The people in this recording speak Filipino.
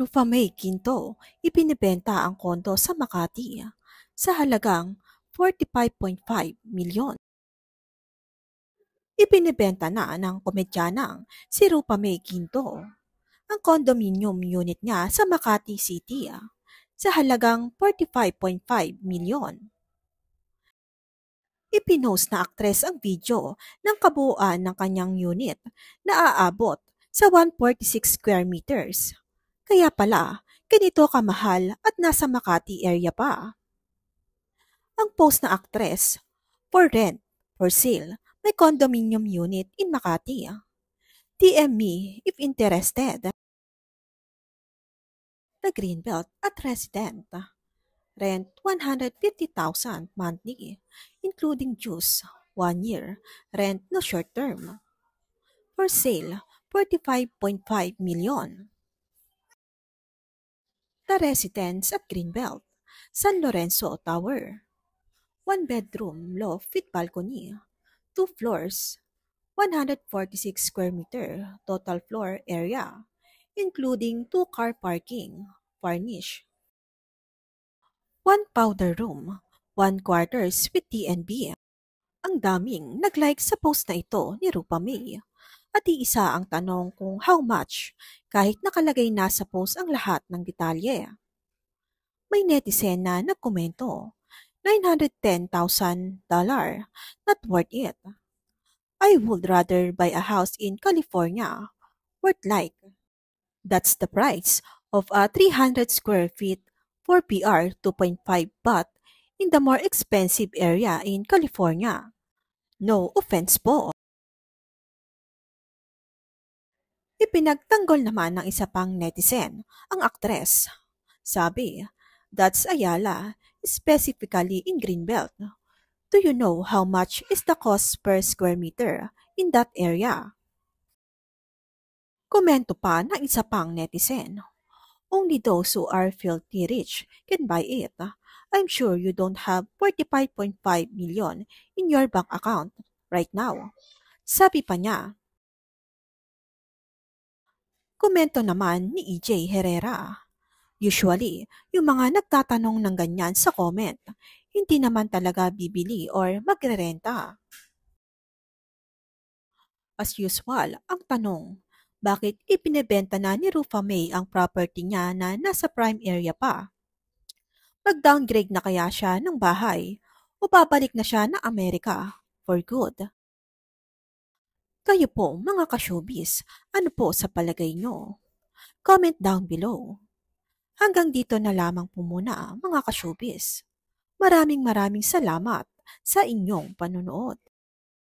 Rufamay Quinto ibinibenta ang kondo sa Makati sa halagang 45.5 milyon. Ipinibenta na ng komedyanang si Rufamay Quinto ang condominium unit niya sa Makati City sa halagang 45.5 milyon. Ipinost na aktres ang video ng kabuuan ng kanyang unit na aabot sa 146 square meters kaya pala, ganito kamahal at nasa Makati area pa. Ang post na aktres, for rent, for sale, may condominium unit in Makati. DM me if interested. The Greenbelt at resident. Rent 150,000 monthly, including dues, 1 year. Rent no short term. For sale, 45.5 million. The Residence at Greenbelt, San Lorenzo Tower. One bedroom loft with balcony, two floors, 146 square meter total floor area, including two car parking, furnished. One powder room, one quarters with TNB. Ang daming nag-like sa post na ito ni Rupa May at iisa ang tanong kung how much kahit nakalagay na sa post ang lahat ng detalye. May netizen na nagkomento, $910,000, not worth it. I would rather buy a house in California, worth like. That's the price of a 300 square feet for PR 2.5 but in the more expensive area in California. No offense po. Ipinagtanggol naman ng isa pang netizen, ang aktres. Sabi, that's Ayala, specifically in Greenbelt. Do you know how much is the cost per square meter in that area? Komento pa ng isa pang netizen. Only those who are filthy rich can buy it. I'm sure you don't have 45.5 million in your bank account right now. Sabi pa niya, Komento naman ni EJ Herrera. Usually, yung mga nagtatanong ng ganyan sa comment, hindi naman talaga bibili or magrerenta. As usual, ang tanong, bakit ipinebenta na ni Rufa May ang property niya na nasa prime area pa? Mag-downgrade na kaya siya ng bahay o babalik na siya na Amerika for good? Kayo po, mga ka-showbiz, ano po sa palagay nyo? Comment down below. Hanggang dito na lamang po muna, mga ka-showbiz. Maraming maraming salamat sa inyong panonood.